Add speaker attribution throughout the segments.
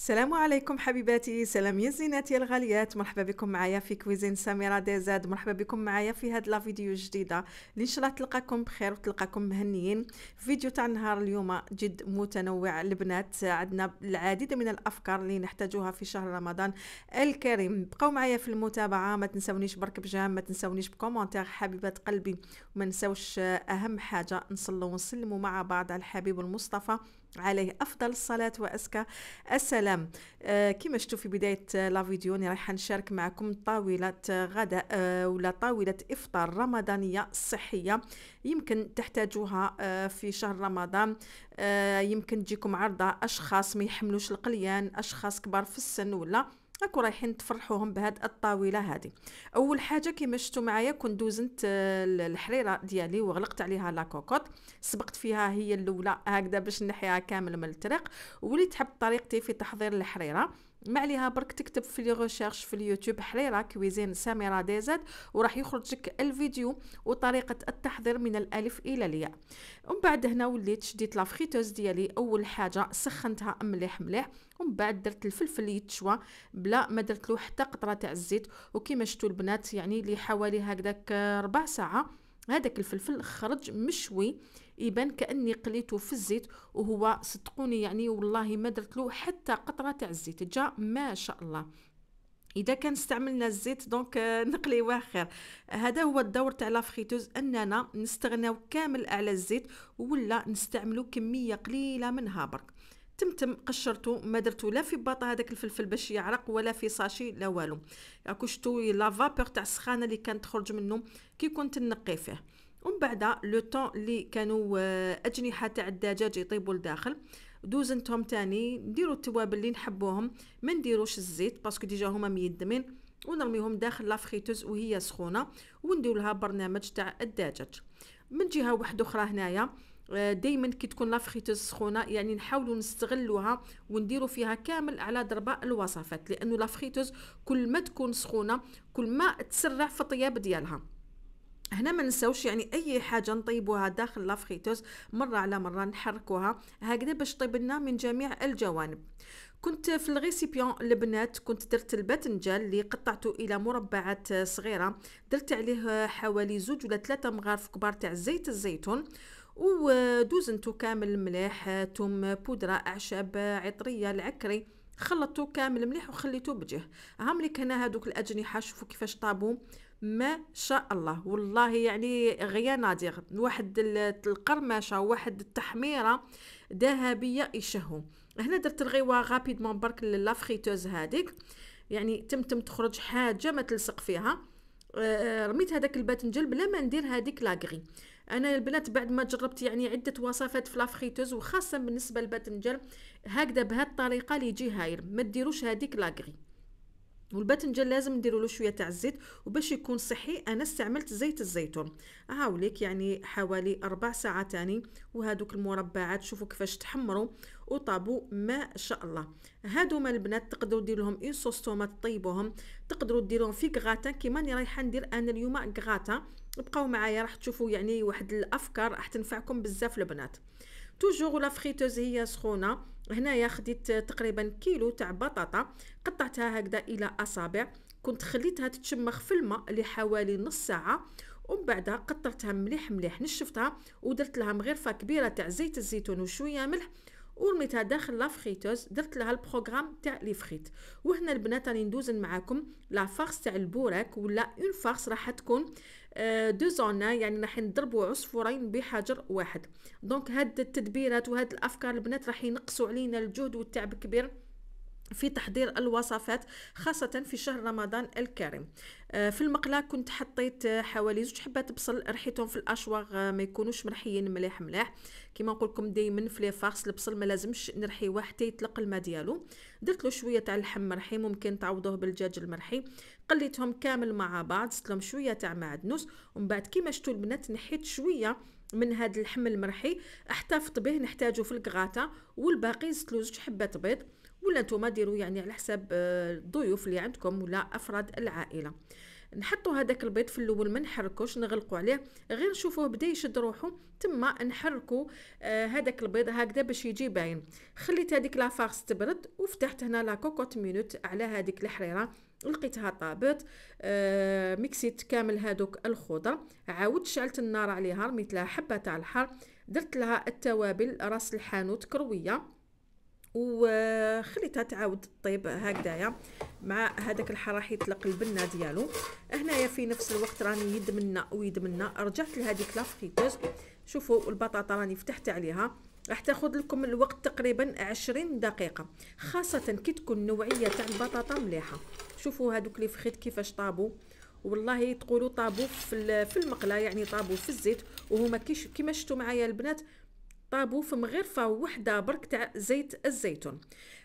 Speaker 1: السلام عليكم حبيباتي سلام يا زيناتي الغاليات مرحبا بكم معايا في كويزين سميرة ديزاد مرحبا بكم معايا في هاد لا فيديو جديدة ان شاء الله تلقاكم بخير وتلقاكم مهنيين فيديو تاع نهار اليوم جد متنوع البنات عندنا العديد من الافكار اللي نحتاجوها في شهر رمضان الكريم بقاو معايا في المتابعة ما تنساونيش برك بجام ما تنساونيش بكومونتير حبيبات قلبي وما نساوش اهم حاجة نصلوا ونسلموا مع بعض على الحبيب المصطفى عليه افضل الصلاه وازكى السلام آه كما شفتوا في بدايه آه، لا فيديو انا رايحه نشارك معكم طاوله آه، غداء آه ولا طاوله افطار رمضانيه صحيه يمكن تحتاجوها آه، في شهر رمضان يمكن تجيكم عرضه اشخاص ما يحملوش القليان اشخاص كبار في السن ولا راكو رايحين تفرحوهم بهاد الطاوله هذه اول حاجه كيما شفتوا معايا كنت دوزنت آه، الحريره ديالي وغلقت عليها لا كوكوط سبقت فيها هي الاولى هكذا باش نحيها كامل من الطريق وليت حبت طريقتي في تحضير الحريره ما عليها برك تكتب في لي ريشيرش في اليوتيوب حريره كويزين سميره ديزاد وراح يخرج لك الفيديو وطريقه التحضير من الالف الى الياء ومن بعد هنا وليت شديت لا فريتوز ديالي اول حاجه سخنتها مليح مليح ومن بعد درت الفلفل يتشوى بلا ما درت له حتى قطره تاع الزيت وكيما شفتوا البنات يعني لي حوالي هكذاك ربع ساعه هذاك الفلفل خرج مشوي يبان كاني قليته في الزيت وهو صدقوني يعني والله ما درت له حتى قطره تاع الزيت جا ما شاء الله اذا كان استعملنا الزيت دونك آه، نقليوه خير هذا هو الدور تاع لافريتوز اننا نستغناو كامل على الزيت ولا نستعملو كميه قليله منها برك تمتم قشرته ما درتو لا في باطا هذاك الفلفل باش يعرق ولا في ساشي لا والو راكو شتو لا فابور تاع السخانه اللي كانت تخرج منه كي كنت نقي فيه ومن بعد لو طون اللي كانوا آه، اجنحه تاع الدجاج يطيبوا لداخل دوزنتهم تاني نديروا التوابل اللي نحبوهم ما نديروش الزيت باسكو ديجا هما ميدمين ونرميهم داخل لافريتوز وهي سخونه وندير لها برنامج تاع الدجاج من جهه واحده اخرى هنايا آه، دائما كي تكون لافريتوز سخونه يعني نحاولوا نستغلوها ونديروا فيها كامل على ضربه الوصفات لانه لافريتوز كل ما تكون سخونه كل ما تسرع في الطياب ديالها هنا ما ننساوش يعني اي حاجه نطيبوها داخل لافريتوز مره على مره نحركوها هكذا باش طيب لنا من جميع الجوانب كنت في الغيسيبيون البنات كنت درت الباذنجان اللي قطعته الى مربعات صغيره درت عليه حوالي زوج ولا ثلاثه مغارف كبار تاع زيت الزيتون ودوزنته كامل مليح ثم بودره اعشاب عطريه العكري خلطته كامل مليح وخليته بجه عاملك هنا هادوك الاجنحه شوفوا كيفاش طابو ما شاء الله والله يعني غيا نادر واحد القرمشه واحد التحميره ذهبيه يشهو هنا درت الغيوه غابيدمون برك لافريتوز هذيك يعني تم تم تخرج حاجه ما تلصق فيها آه، آه، رميت هذاك الباذنجان بلا ما ندير هذيك لاغري انا البنات بعد ما جربت يعني عده وصفات في لافريتوز وخاصه بالنسبه للباذنجان هكذا بهذه الطريقه اللي يجي هاير ما ديروش هذيك لاغري والباذنجان لازم نديروا له شويه تاع الزيت وباش يكون صحي انا استعملت زيت الزيتون هاوليك يعني حوالي اربع ساعات تاني وهذوك المربعات شوفوا كيفاش تحمروا وطابوا ما شاء الله هادوما البنات تقدروا دير لهم اون صوص طوماط طيبوهم تقدروا ديروهم في كغاتا كيما راني رايحه ندير انا اليوم كغاتا بقاو معايا راح تشوفوا يعني واحد الافكار راح تنفعكم بزاف البنات توجور لا فريتوز هي سخونه هنايا خديت تقريبا كيلو تاع بطاطا قطعتها هكذا الى اصابع كنت خليتها تتشمخ في الماء لحوالي نص ساعه ومن بعدها قطعتها مليح مليح نشفتها ودرت لها مغرفه كبيره تاع زيت الزيتون وشويه ملح ورميتها داخل فريتوز درت لها البروغرام تاع لي فريت وهنا البنات راني ندوزن معاكم لا فارس تاع البوراك ولا اون فارس راح تكون دو آه، زون يعني راح نضربوا عصفورين بحجر واحد دونك هاد التدبيرات وهاد الافكار البنات راح ينقصوا علينا الجهد والتعب كبير في تحضير الوصفات خاصة في شهر رمضان الكريم آه، في المقلاة كنت حطيت حوالي زوج حبات بصل رحيتهم في الاشواغ آه، ما يكونوش مرحيين مليح ملاح كما نقول لكم دائما في لي البصل ما لازمش نرحيوه حتى يطلق الماء ديالو درت له شويه تاع اللحم مرحي ممكن تعوضوه بالدجاج المرحي قليتهم كامل مع بعض درت لهم شويه تاع معدنوس ومن بعد كيما شفتوا البنات نحيت شويه من هذا اللحم المرحي احتفظت به نحتاجه في الكغاتا والباقي زدت له زوج حبات بيض ولا نتوما ديروا يعني على حساب آه، الضيوف اللي عندكم ولا افراد العائله نحطوا هذاك البيض في الاول ما نحركوش نغلقوا عليه غير نشوفوه بدا يشد روحو تما نحركوا آه، هذاك البيض هكذا باش يجي باين خليت هذيك لافارس تبرد وفتحت هنا لا كوكوت مينوت على هذيك الحريره لقيتها طابت آه ميكسيت كامل هادوك الخوضه عاودت شعلت النار عليها رميت لها حبه تاع الحر درت لها التوابل راس الحانوت كرويه وخليتها تعاود طيب هكذايا مع هذاك الحر راح يطلق البنه ديالو هنايا في نفس الوقت راني يد منا ويد منا رجعت لهذيك لافريتوز شوفوا البطاطا راني فتحت عليها راح تاخذ لكم الوقت تقريبا عشرين دقيقه خاصه كي تكون نوعيه تاع البطاطا مليحه شوفوا هذوك لي فخيط كيفاش طابو والله تقولوا طابو في في المقله يعني طابو في الزيت وهما كيما شفتوا معايا البنات طابو في مغرفه وحده برك تاع زيت الزيتون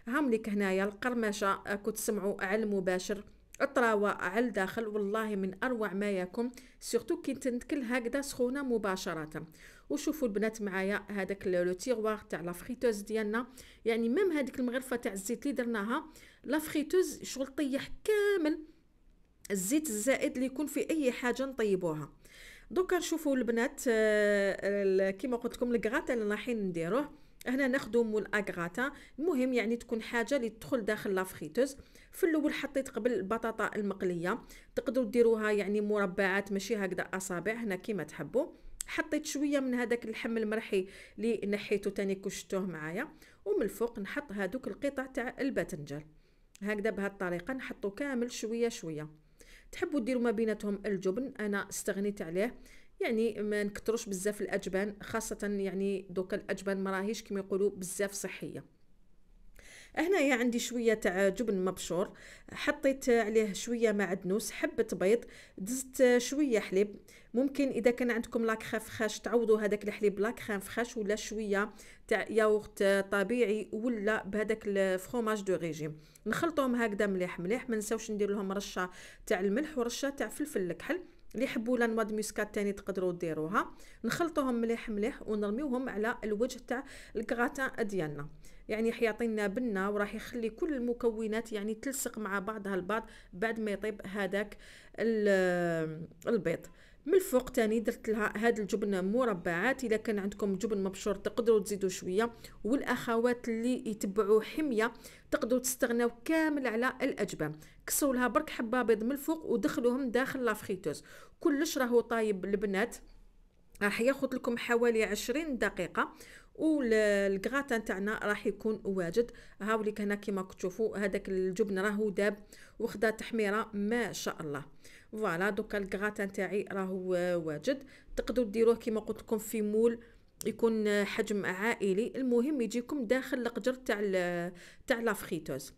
Speaker 1: هاملك هنايا القرمشه كنت تسمعوا على المباشر الطراوة على لداخل والله من أروع ما يكون سيرتو كي تنتكل هكذا سخونة مباشرة وشوفوا البنات معايا هذاك لو تيغوار تاع لا فريتوز ديالنا يعني ميم هذيك المغرفة تاع الزيت اللي درناها لا فريتوز شغل طيح كامل الزيت الزائد اللي يكون في اي حاجه نطيبوها دوكا نشوفوا البنات آه، كيما قلت لكم الكغات اللي رايحين نديروه هنا ناخذ مول اغراتا المهم يعني تكون حاجه اللي تدخل داخل لافخيتوز في الاول حطيت قبل البطاطا المقليه تقدروا ديروها يعني مربعات ماشي هكذا اصابع هنا كيما تحبوا حطيت شويه من هذاك اللحم المرحي اللي نحيته تاني كشتوه معايا ومن الفوق نحط هذوك القطع تاع الباذنجان هكذا بهذه الطريقه نحطو كامل شويه شويه تحبوا ديروا ما بيناتهم الجبن انا استغنيت عليه يعني ما نكتروش بزاف الاجبان خاصه يعني دوكا الاجبان ما راهيش كما يقولوا بزاف صحيه هنايا عندي شويه تاع جبن مبشور حطيت عليه شويه معدنوس حبه بيض دزت شويه حليب ممكن اذا كان عندكم لاكريم خاش تعوضوا هذاك الحليب لاكريم خاش ولا شويه تاع ياغورت طبيعي ولا بهذاك الفخوماج دو ريجيم نخلطوهم هكذا مليح مليح ما نساوش ندير لهم رشه تاع الملح ورشه تاع فلفل الكحل اللي يحبوا لا نواد موسكات تاني تقدروا ديروها نخلطوهم مليح مليح ونرميوهم على الوجه تاع الكراتان ديالنا يعني راح يعطينا بنه وراح يخلي كل المكونات يعني تلصق مع بعضها البعض بعد ما يطيب هذاك البيض من الفوق تاني درت لها هاد الجبن مربعات اذا كان عندكم جبن مبشور تقدروا تزيدوا شويه والاخوات اللي يتبعوا حميه تقدروا تستغناو كامل على الاجبان كسروا لها برك حبه بيض من الفوق ودخلوهم داخل لافريتوز كلش راهو طايب البنات راح ياخذ لكم حوالي عشرين دقيقه والكغاتان تاعنا راح يكون واجد هاوليك هنا كيما كتشوفوا هذاك الجبن راهو داب وخدا تحميره ما شاء الله فوالا دوكا الكغاتان تاعي راهو واجد تقدروا ديروه كيما قلت لكم في مول يكون حجم عائلي المهم يجيكم داخل القجر تاع تاع لافريتوز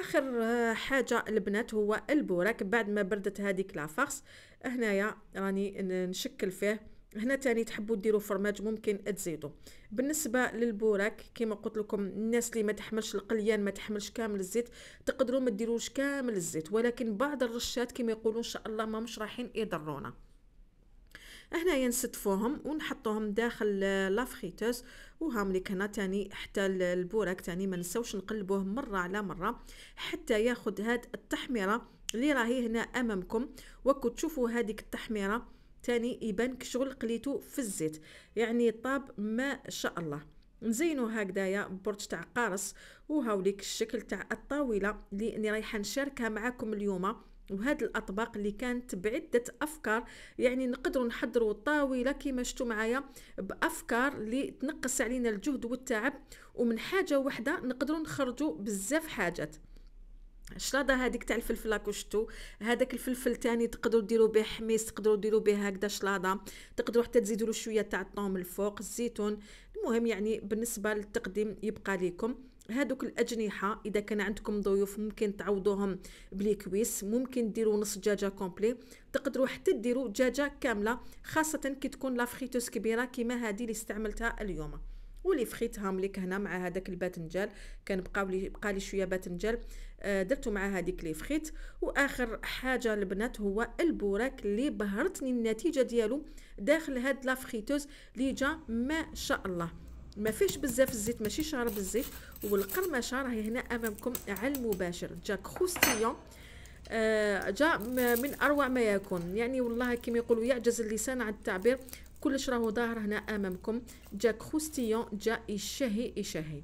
Speaker 1: اخر آه، حاجه البنات هو البوراك بعد ما بردت هذيك لافارس هنايا راني نشكل فيه هنا تاني تحبوا ديروا فرماج ممكن تزيدوا بالنسبه للبوراك كما قلت لكم الناس اللي ما تحملش القليان ما تحملش كامل الزيت تقدروا ما ديروش كامل الزيت ولكن بعض الرشات كما يقولون ان شاء الله ما مش رايحين يضرونا هنا نستفوهم ونحطوهم داخل لافريتوز وهامليك هنا تاني حتى البوراك تاني ما نساوش نقلبوه مره على مره حتى ياخد هاد التحميره اللي راهي هنا امامكم وكو تشوفوا هذيك التحميره تاني يبان كشغل قليتو في الزيت يعني طاب ما شاء الله نزينو هكذايا برج تاع قارص وهاوليك الشكل تاع الطاوله اللي رايحه نشاركها معاكم اليوم وهاد الاطباق اللي كانت بعده افكار يعني نقدر نحضروا الطاوله كما شفتوا معايا بافكار اللي تنقص علينا الجهد والتعب ومن حاجه واحده نقدروا نخرجوا بزاف حاجات الشلاضه هذيك تاع الفلفل راكو شفتوا هذاك الفلفل تاني تقدروا ديروا به حميص تقدروا ديروا به هكذا شلاضه تقدروا حتى تزيدوا شويه تاع الطوم الفوق الزيتون المهم يعني بالنسبه للتقديم يبقى ليكم هادوك الاجنحه اذا كان عندكم ضيوف ممكن تعوضوهم بليكويس ممكن ديروا نص دجاجه كومبلي تقدروا حتى ديروا دجاجه كامله خاصه كي تكون لافخيتوس كبيره كيما هذه اللي استعملتها اليوم ولي فخيتها مليك هنا مع هذاك الباذنجان كان بقاولي بقالي بقى لي شويه باذنجان آه، درتو مع هذيك لي فخيت واخر حاجه البنات هو البوراك اللي بهرتني النتيجه ديالو داخل هاد لافخيتوز اللي جا ما شاء الله ما فيش بزاف الزيت ماشي شعر بالزيت والقرمشه راهي هنا امامكم على المباشر جا كروستيون آه جا من اروع ما يكون يعني والله كيما يقولوا يعجز اللسان عن التعبير كلش راهو ظاهر هنا امامكم جا كروستيون جا يشهي يشهي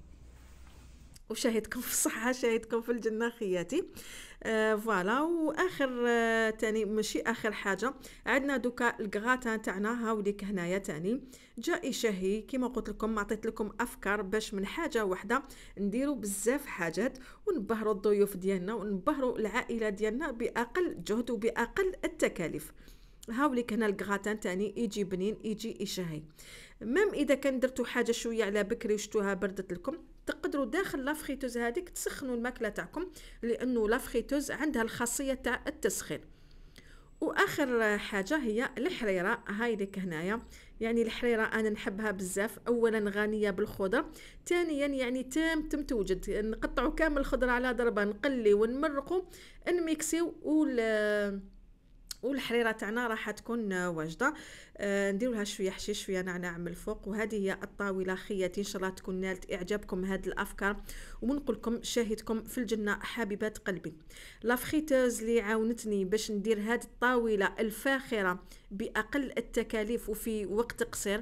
Speaker 1: وشاهدكم في الصحة شاهدكم في الجنة خياتي آه فوالا واخر آه تاني ماشي اخر حاجه عندنا دوكا الكغاتان تاعنا هاوليك هنايا تاني جاء شهي كما قلت لكم عطيت لكم افكار باش من حاجه واحده نديروا بزاف حاجات ونبهروا الضيوف ديالنا ونبهروا العائله ديالنا باقل جهد وباقل التكاليف هاوليك هنا الكغاتان تاني يجي بنين يجي يشهي مام اذا كان درتو حاجه شويه على بكري وشتوها بردت لكم تقدروا داخل لافخيتوز هذيك تسخنوا الماكله تاعكم لانه لافخيتوز عندها الخاصيه تاع التسخين واخر حاجه هي الحريره هاي لك هنايا يعني الحريره انا نحبها بزاف اولا غنيه بالخضر ثانيا يعني تام تم توجد نقطعوا كامل الخضره على ضربه نقلي ونمرقوا نميكسيو ونميكسيو والحريره تاعنا راح تكون واجده آه لها شويه حشيش شويه نعناع من الفوق وهذه هي الطاوله خياتي ان شاء الله تكون نالت اعجابكم هذه الافكار ونقول لكم شاهدكم في الجنه حبيبات قلبي لافخيتوز اللي عاونتني باش ندير هذه الطاوله الفاخره باقل التكاليف وفي وقت قصير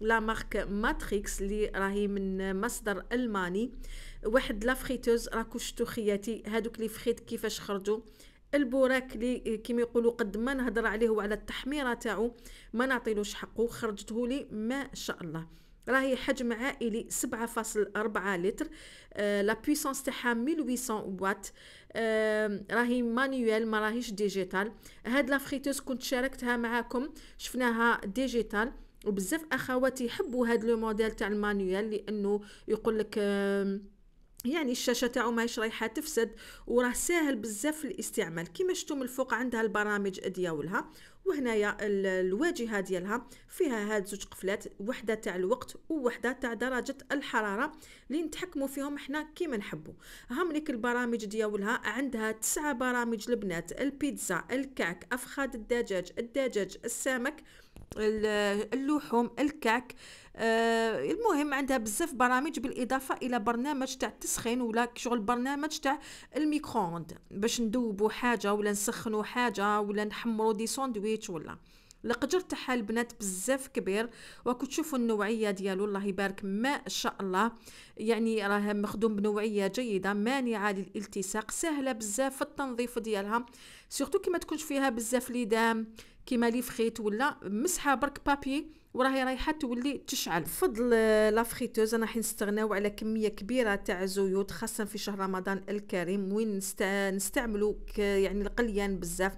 Speaker 1: لا مارك ماتريكس اللي راهي من مصدر الماني واحد لافخيتوز راكو شتو خياتي هادوك لي فخيت كيفاش خرجوا البوراك اللي كيما يقولوا قد ما نهضر عليه وعلى التحميره تاعو ما نعطيلوش حقه خرجته لي ما شاء الله راهي حجم عائلي 7.4 لتر آه لا بويسونس تاعها 1800 وات آه راهي مانيوال ما راهيش ديجيتال هاد لا فريتوس كنت شاركتها معاكم شفناها ديجيتال وبزاف اخواتي يحبوا هاد لو موديل تاع المانيوال لانه يقول لك آه يعني الشاشه تاعو ماهيش رايحه تفسد وراه ساهل بزاف في الاستعمال كيما شفتوا من الفوق عندها البرامج ديالها وهنايا الواجهه ديالها فيها هاد زوج قفلات وحده تاع الوقت ووحده تاع درجه الحراره اللي نتحكموا فيهم حنا كيما نحبوا ليك البرامج ديالها عندها تسعة برامج البنات البيتزا الكعك افخاد الدجاج الدجاج السمك اللحوم الكعك آه المهم عندها بزاف برامج بالاضافه الى برنامج تاع التسخين ولا شغل برنامج تاع الميكروند باش ندوبو حاجه ولا نسخنو حاجه ولا نحمرو دي ساندويتش ولا القجر تاعها البنات بزاف كبير وراكم تشوفوا النوعيه ديالو الله يبارك ما شاء الله يعني راه مخدوم بنوعيه جيده مانعه للالتصاق سهله بزاف في التنظيف ديالها سورتو كي ما تكونش فيها بزاف ليدام كيما لي فخيت ولا مسحه برك بابي وراهي رايحه تولي تشعل بفضل آه، لا فريتوز راح نستغناو على كميه كبيره تاع الزيوت خاصه في شهر رمضان الكريم وين نستع... نستعملو يعني القليان بزاف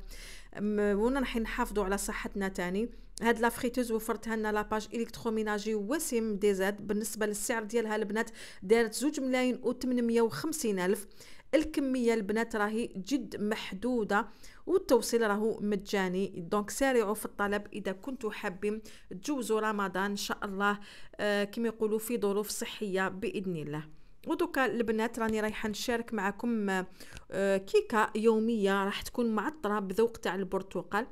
Speaker 1: وانا راح نحافظوا على صحتنا تاني هاد لا فريتوز وفرتها لنا لاباج الكتروميناجي وسيم دي زاد بالنسبه للسعر ديالها البنات دارت زوج ملايين و 850 الف الكميه البنات راهي جد محدوده والتوصيل راهو مجاني دونك سارعوا في الطلب اذا كنتوا حابين تجوزوا رمضان ان شاء الله آه كما يقولوا في ظروف صحيه باذن الله ودوكا البنات راني رايحه نشارك معكم آه، كيكه يوميه راح تكون معطره بذوق تاع البرتقال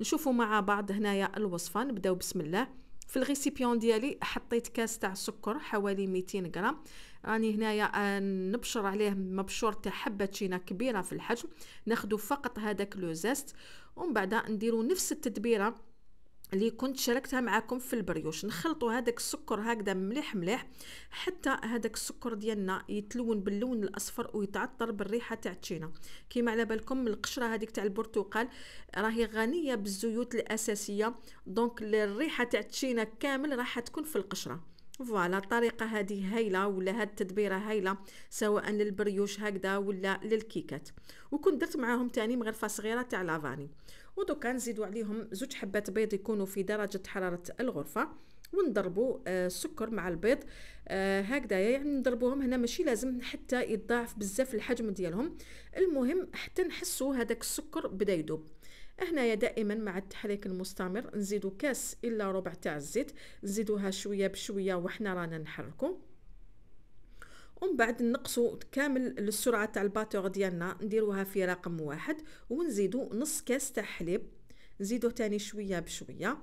Speaker 1: نشوفوا مع بعض هنايا الوصفه نبداو بسم الله في الغيسيبيون ديالي حطيت كاس تاع السكر حوالي 200 غرام راني هنايا نبشر عليه مبشور تاع حبه شينا كبيره في الحجم ناخدو فقط هذاك لو زيست ومن بعد نديرو نفس التدبيره اللي كنت شاركتها معكم في البريوش نخلطوا هذاك السكر هكذا مليح مليح حتى هذاك السكر ديالنا يتلون باللون الاصفر ويتعطر بالريحه تاع التشينا كيما على بالكم القشره هذيك تاع البرتقال راهي غنيه بالزيوت الاساسيه دونك الريحه تاع التشينا كامل راح تكون في القشره فوالا الطريقه هذه هايله ولا هاد التدبيره هايله سواء للبريوش هكذا ولا للكيكات وكنت درت معاهم تاني مغرفه صغيره تاع لافاني ودوكا نزيدو عليهم زوج حبات بيض يكونوا في درجه حراره الغرفه ونضربوا آه، السكر مع البيض آه، هكذا يعني نضربوهم هنا ماشي لازم حتى يضاعف بزاف الحجم ديالهم المهم حتى نحسوا هذاك السكر بدا يذوب هنايا دائما مع التحريك المستمر نزيدو كاس الا ربع تاع الزيت نزيدوها شويه بشويه وحنا رانا نحركو ومن بعد نقصوا كامل السرعه تاع الباتور ديالنا نديروها في رقم واحد ونزيدو نص كاس تاع حليب نزيدو تاني شويه بشويه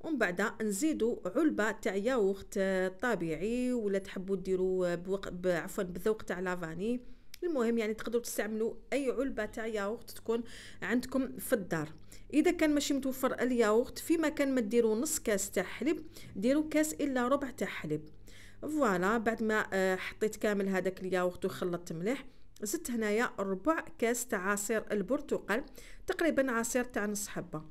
Speaker 1: ومن بعد نزيدو علبه تاع ياغورت طبيعي ولا تحبوا ديروا عفوا بذوق تاع لافاني المهم يعني تقدروا تستعملوا اي علبه تاع ياغورت تكون عندكم في الدار اذا كان ماشي متوفر الياغورت في مكان ما ديروا نص كاس تاع حليب ديروا كاس الا ربع تاع حليب فوالا بعد ما آه، حطيت كامل هذاك الياغورت وخلطت مليح زدت هنايا ربع كاس تاع عصير البرتقال تقريبا عصير تاع نص حبه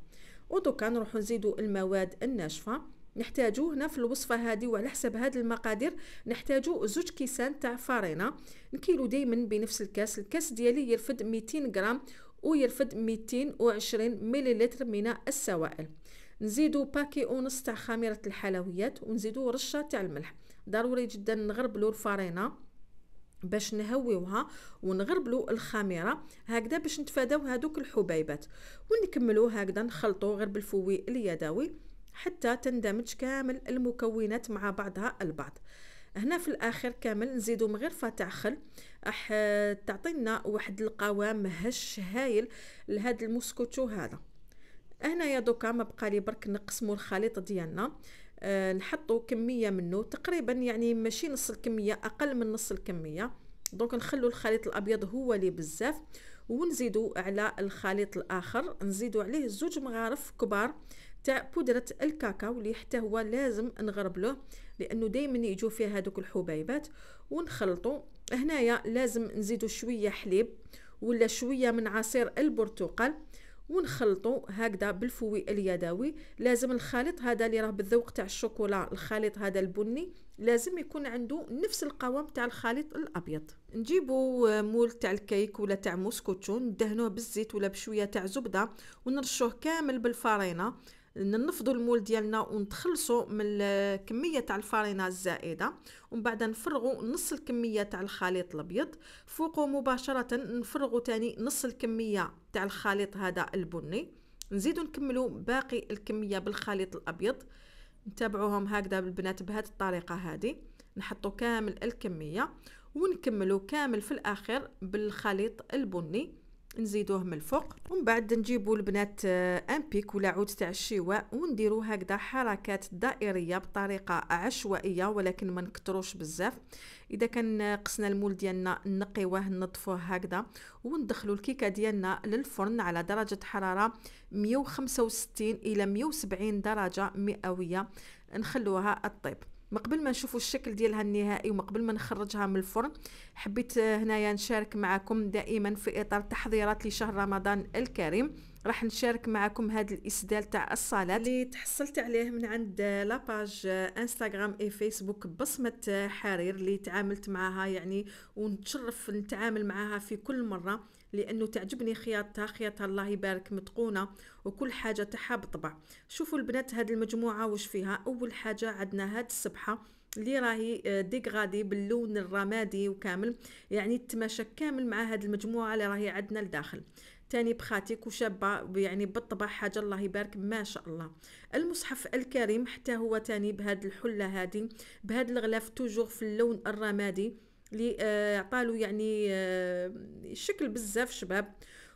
Speaker 1: ودوكا نروحو نزيدو المواد الناشفه نحتاجو هنا في الوصفه هذه وعلى حسب هذه المقادير نحتاجو زوج كيسان تاع فرينه نكيلو دائما بنفس الكاس الكاس ديالي يرفد 200 غرام ويرفد 220 مليلتر من السوائل نزيدو باكي ونص تاع خميره الحلويات ونزيدو رشه تاع الملح ضروري جدا نغربلو الفرينه باش نهويوها ونغربلو الخميره هكذا باش نتفاداو هذوك الحبيبات ونكملو هكذا نخلطو غير بالفوي اليدوي حتى تندمج كامل المكونات مع بعضها البعض هنا في الاخر كامل نزيدو مغرفه تاع خل راح آه، تعطينا واحد القوام هش هايل لهذا المسكوتو هذا هنايا دوكا ما بقى لي برك نقسمو الخليط ديالنا أه نحطو كميه منه تقريبا يعني ماشي نص الكميه اقل من نص الكميه دونك نخلو الخليط الابيض هو لي بزاف ونزيدو على الخليط الاخر نزيدو عليه زوج مغارف كبار تاع بودره الكاكاو اللي حتى هو لازم نغربلوه لانه دائما يجوا فيه هذوك الحبيبات ونخلطوا هنايا لازم نزيدوا شويه حليب ولا شويه من عصير البرتقال ونخلطوا هكذا بالفوي اليدوي لازم الخليط هذا اللي راه بالذوق تاع الشوكولا الخليط هذا البني لازم يكون عنده نفس القوام تاع الخليط الابيض نجيبوا آه، مول تاع الكيك ولا تاع موسكوتشو ندهنوه بالزيت ولا بشويه تاع زبده ونرشوه كامل بالفرينه ننفضوا المول ديالنا ونتخلصوا من الكميه تاع الفارينه الزائده ومن بعد نفرغوا نص الكميه تاع الخليط الابيض فوقه مباشره نفرغوا تاني نص الكميه تاع الخليط هذا البني نزيدو نكملو باقي الكميه بالخليط الابيض نتابعوهم هكذا بالبنات بهذه الطريقه هذه نحطو كامل الكميه ونكملوا كامل في الاخر بالخليط البني نزيدوه من الفوق ومن بعد نجيبو البنات آه، ان بيك ولا عود تاع الشواء ونديرو هكذا حركات دائريه بطريقه عشوائيه ولكن ما نكتروش بزاف اذا كان آه، قصنا المول ديالنا نقيوه نظفوه هكذا وندخلو الكيكه ديالنا للفرن على درجه حراره 165 الى 170 درجه مئويه نخلوها الطيب من قبل ما نشوفوا الشكل ديالها النهائي ومن قبل ما نخرجها من الفرن حبيت آه، هنايا نشارك معكم دائما في اطار تحضيرات لشهر رمضان الكريم راح نشارك معكم هذا الاسدال تاع الصلاه اللي تحصلت عليه من عند لاباج انستغرام اي فيسبوك بصمه آه، حرير اللي تعاملت معها يعني ونتشرف نتعامل معها في كل مره لانه تعجبني خياطتها خياطتها الله يبارك متقونه وكل حاجه تاعها بطبع شوفوا البنات هاد المجموعه واش فيها اول حاجه عندنا هاد السبحه اللي راهي آه، ديغادي باللون الرمادي وكامل يعني تتماشى كامل مع هاد المجموعه اللي راهي عندنا لداخل تاني بخاتيك وشابة يعني بالطبع حاجة الله يبارك ما شاء الله المصحف الكريم حتى هو تاني بهاد الحلة هادي بهاد الغلاف توجور في اللون الرمادي اللي عطالو آه، يعني آه، شكل بزاف شباب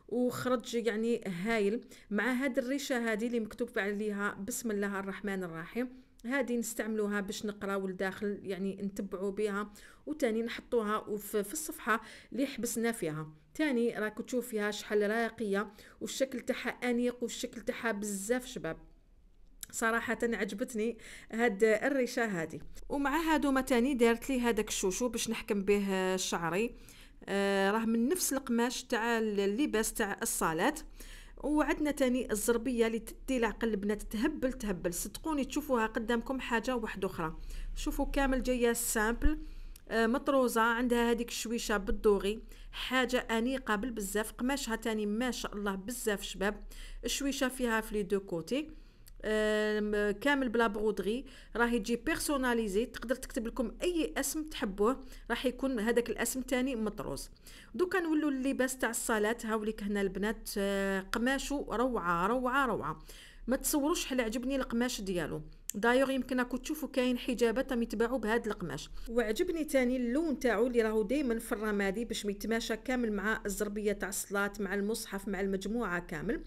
Speaker 1: وخرج يعني هايل مع هاد الريشه هادي اللي مكتوب عليها بسم الله الرحمن الرحيم هادي نستعملوها باش نقراو لداخل يعني نتبعوا بها وتاني نحطوها في الصفحه اللي حبسنا فيها تاني راكو تشوف فيها شحال راقيه والشكل تاعها انيق والشكل تاعها بزاف شباب صراحة عجبتني هاد الريشة هادي ومع هادو متاني دارت لي هادك الشوشو باش نحكم به شعري آه، راه من نفس القماش تاع اللباس تاع الصالات وعدنا تاني الزربيه اللي تدي العقل البنات تهبل تهبل صدقوني تشوفوها قدامكم حاجه واحده اخرى شوفوا كامل جايه سامبل آه، مطروزه عندها هذيك الشويشه بالدوغي حاجه انيقه بالبزاف قماشها تاني ما شاء الله بزاف شباب الشويشه فيها في لي دو كوتي كامل بلا بغودغي راهي تجي بيرسوناليزي تقدر تكتب لكم اي اسم تحبوه راح يكون هذاك الاسم تاني مطروز دوكا نولوا اللباس تاع الصالات هاوليك هنا البنات آه، قماشو روعه روعه روعه ما تصوروش حل عجبني القماش ديالو دايوغ يمكن راكو تشوفوا كاين حجابات راهم يتباعوا بهذا القماش وعجبني تاني اللون تاعو اللي راهو دائما في الرمادي باش ميتماشى كامل مع الزربيه تاع الصلاه مع المصحف مع المجموعه كامل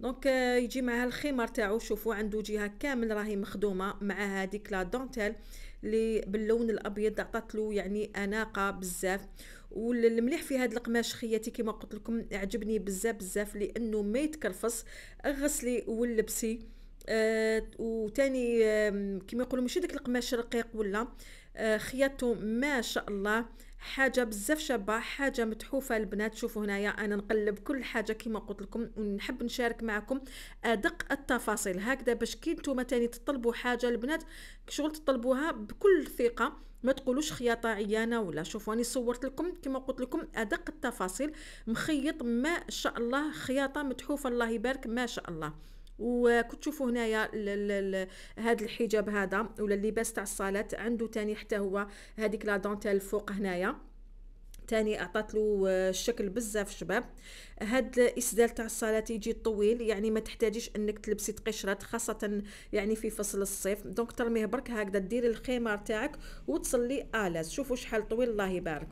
Speaker 1: دونك آه، يجي معها الخمار تاعو شوفوا عنده جهه كامل راهي مخدومه مع هذيك لا دونتيل اللي باللون الابيض عطات له يعني اناقه بزاف والمليح في هذا القماش خياتي كما قلت لكم عجبني بزاف بزاف لانه ما يتكرفص غسلي ولبسي آه وتاني آه كما يقولوا ماشي داك القماش رقيق ولا آه خياطه ما شاء الله حاجه بزاف شابه حاجه متحوفه البنات شوفوا هنايا انا نقلب كل حاجه كما قلت لكم ونحب نشارك معكم ادق التفاصيل هكذا باش كي نتوما تاني تطلبوا حاجه البنات شغل تطلبوها بكل ثقه ما تقولوش خياطه عيانه ولا شوفوا راني صورت لكم كما قلت لكم ادق التفاصيل مخيط ما شاء الله خياطه متحوفه الله يبارك ما شاء الله وكنت تشوفوا هنايا هذا الحجاب هذا ولا اللباس تاع الصالات عنده تاني حتى هو هذيك لا دونتيل فوق هنايا تاني اعطت له آه، الشكل بزاف شباب هاد الاسدال تاع الصلاه يجي طويل يعني ما تحتاجيش انك تلبسي تقشرات خاصه يعني في فصل الصيف دونك ترميه برك هكذا ديري الخمار تاعك وتصلي الاز شوفوا شحال طويل الله يبارك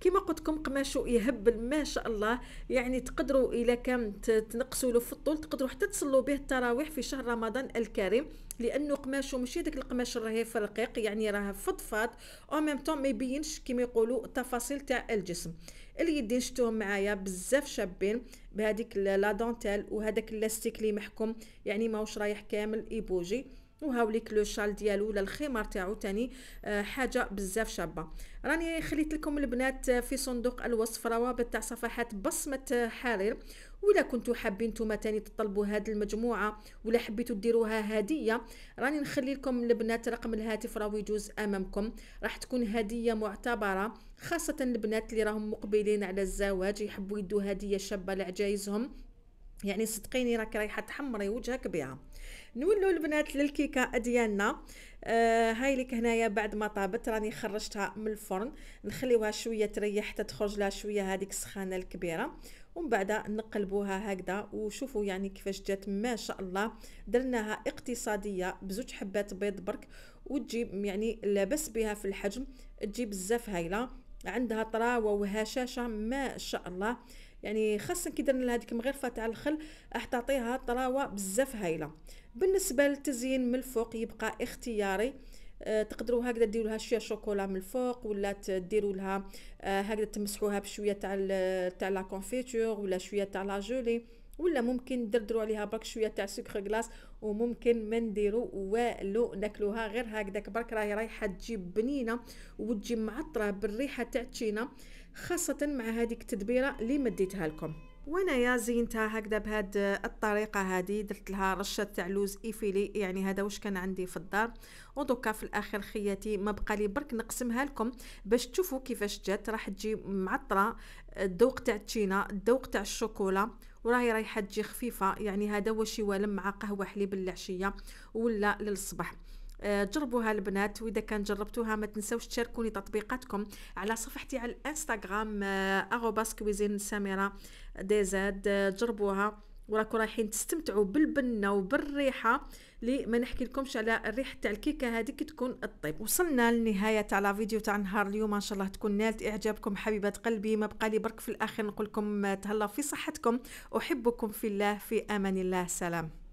Speaker 1: كما قلت لكم قماشو يهبل ما شاء الله يعني تقدروا الا كان تنقصوا له في الطول تقدروا حتى تصلوا به التراويح في شهر رمضان الكريم لانه قماشو ماشي داك القماش الرهيف الرقيق يعني راه فضفاض او ميم طون ما يبينش كما يقولوا التفاصيل تاع الجسم اليدين شفتوهم معايا بزاف شابين بهذيك لا دونتيل وهذاك اللاستيك اللي محكم يعني ماهوش رايح كامل ايبوجي وهاوليك لو شال ديالو ولا الخمار تاعو تاني آه، حاجه بزاف شابه راني خليت لكم البنات آه، في صندوق الوصف روابط تاع صفحات بصمه آه، حرير ولا كنتو حابين نتوما تاني تطلبوا هاد المجموعه ولا حبيتو ديروها هديه راني نخلي لكم البنات رقم الهاتف راهو يجوز امامكم راح تكون هديه معتبره خاصه البنات اللي راهم مقبلين على الزواج يحبوا يدوا هديه شابه لعجايزهم يعني صدقيني راك رايحه تحمري وجهك بها نولو البنات للكيكه ديالنا آه هاي لك هنايا بعد ما طابت راني خرجتها من الفرن نخليوها شويه تريح حتى تخرج لها شويه هذيك السخانه الكبيره ومن بعد نقلبوها هكذا وشوفوا يعني كيفاش جات ما شاء الله درناها اقتصاديه بزوج حبات بيض برك وتجيب يعني لاباس بها في الحجم تجيب بزاف هايله عندها طراوه وهشاشه ما شاء الله يعني خاصة كي درنا هذيك مغرفة تاع الخل راح تعطيها طراوة بزاف هايلة بالنسبة للتزيين من الفوق يبقى اختياري أه تقدروا هكذا ديروا لها شويه شوكولا من الفوق ولا تديروا لها أه هكذا تمسحوها بشويه تاع تاع لا كونفيتور ولا شويه تاع لا جولي ولا ممكن دردرو عليها برك شويه تاع سكر غلاس وممكن ما نديرو والو ناكلوها غير هكذاك برك راهي رايحه تجيب بنينه وتجي معطره بالريحه تاع التشينا خاصه مع هذيك التدبيره اللي مديتها لكم وانايا زينتها هكذا بهاد الطريقه هذه درت لها رشه تاع لوز ايفيلي يعني هذا واش كان عندي في الدار ودوكا في الاخر خياتي ما بقى لي برك نقسمها لكم باش تشوفوا كيفاش جات راح تجي معطره الذوق تاع التشينا الذوق تاع الشوكولا وراهي رايحه تجي خفيفه يعني هذا هو شي والم مع قهوه حليب العشيه ولا للصباح آه، جربوها البنات واذا كان جربتوها ما تنسوش تشاركوني تطبيقاتكم على صفحتي على الانستغرام اغوباس كويزين سميره زاد جربوها وراكم رايحين تستمتعوا بالبنه وبالريحه لي ما نحكي لكمش على الريحه تاع الكيكه هذيك تكون الطيب وصلنا لنهاية تاع لا فيديو تاع نهار اليوم ان شاء الله تكون نالت اعجابكم حبيبات قلبي ما بقى لي برك في الاخر نقول لكم تهلا في صحتكم احبكم في الله في امان الله سلام